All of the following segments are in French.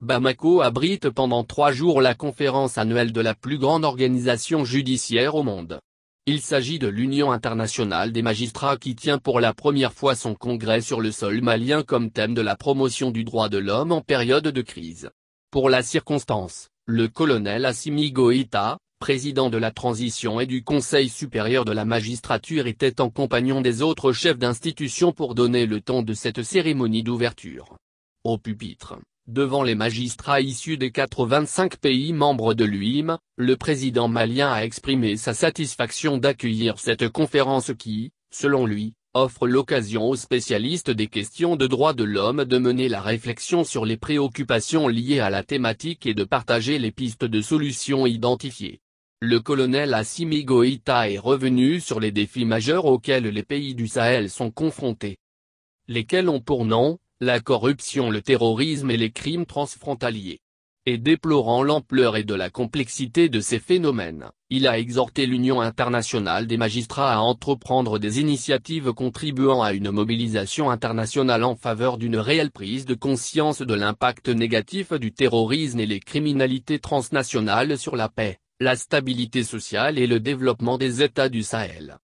Bamako abrite pendant trois jours la conférence annuelle de la plus grande organisation judiciaire au monde. Il s'agit de l'Union internationale des magistrats qui tient pour la première fois son congrès sur le sol malien comme thème de la promotion du droit de l'homme en période de crise. Pour la circonstance, le colonel Assimi Goïta, président de la transition et du Conseil supérieur de la magistrature était en compagnon des autres chefs d'institution pour donner le temps de cette cérémonie d'ouverture. Au pupitre Devant les magistrats issus des 85 pays membres de l'UIM, le président malien a exprimé sa satisfaction d'accueillir cette conférence qui, selon lui, offre l'occasion aux spécialistes des questions de droits de l'homme de mener la réflexion sur les préoccupations liées à la thématique et de partager les pistes de solutions identifiées. Le colonel Assimi Goïta est revenu sur les défis majeurs auxquels les pays du Sahel sont confrontés. Lesquels ont pour nom, la corruption, le terrorisme et les crimes transfrontaliers. Et déplorant l'ampleur et de la complexité de ces phénomènes, il a exhorté l'Union internationale des magistrats à entreprendre des initiatives contribuant à une mobilisation internationale en faveur d'une réelle prise de conscience de l'impact négatif du terrorisme et les criminalités transnationales sur la paix, la stabilité sociale et le développement des États du Sahel.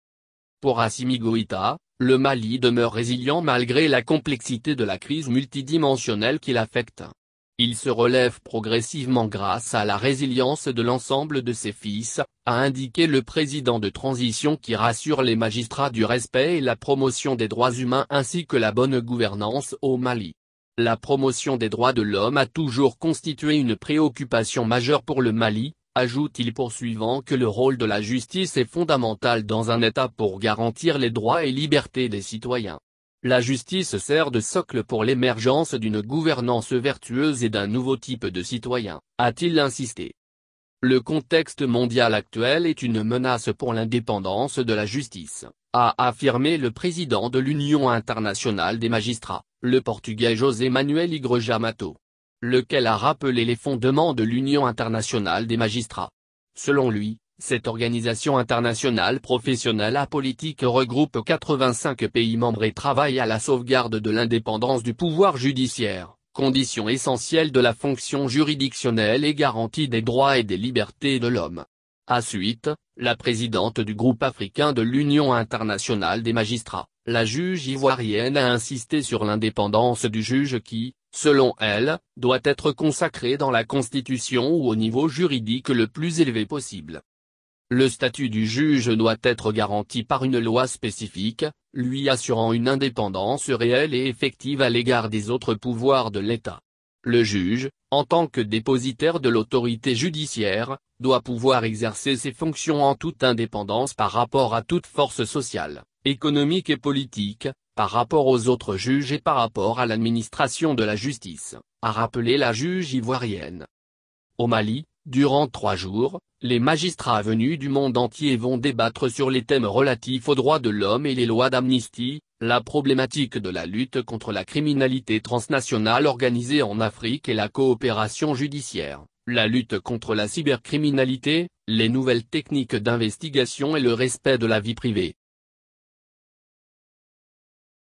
Pour Assimi Goïta, le Mali demeure résilient malgré la complexité de la crise multidimensionnelle qui l'affecte. Il se relève progressivement grâce à la résilience de l'ensemble de ses fils, a indiqué le président de transition qui rassure les magistrats du respect et la promotion des droits humains ainsi que la bonne gouvernance au Mali. La promotion des droits de l'homme a toujours constitué une préoccupation majeure pour le Mali, ajoute-t-il poursuivant que le rôle de la justice est fondamental dans un État pour garantir les droits et libertés des citoyens. La justice sert de socle pour l'émergence d'une gouvernance vertueuse et d'un nouveau type de citoyen, a-t-il insisté. Le contexte mondial actuel est une menace pour l'indépendance de la justice, a affirmé le président de l'Union internationale des magistrats, le portugais José Manuel Igreja Mato lequel a rappelé les fondements de l'Union internationale des magistrats. Selon lui, cette organisation internationale professionnelle politique regroupe 85 pays membres et travaille à la sauvegarde de l'indépendance du pouvoir judiciaire, condition essentielle de la fonction juridictionnelle et garantie des droits et des libertés de l'homme. À suite, la présidente du groupe africain de l'Union internationale des magistrats, la juge ivoirienne a insisté sur l'indépendance du juge qui, selon elle, doit être consacrée dans la Constitution ou au niveau juridique le plus élevé possible. Le statut du juge doit être garanti par une loi spécifique, lui assurant une indépendance réelle et effective à l'égard des autres pouvoirs de l'État. Le juge, en tant que dépositaire de l'autorité judiciaire, doit pouvoir exercer ses fonctions en toute indépendance par rapport à toute force sociale, économique et politique, par rapport aux autres juges et par rapport à l'administration de la justice, a rappelé la juge ivoirienne. Au Mali, durant trois jours, les magistrats venus du monde entier vont débattre sur les thèmes relatifs aux droits de l'homme et les lois d'amnistie, la problématique de la lutte contre la criminalité transnationale organisée en Afrique et la coopération judiciaire, la lutte contre la cybercriminalité, les nouvelles techniques d'investigation et le respect de la vie privée.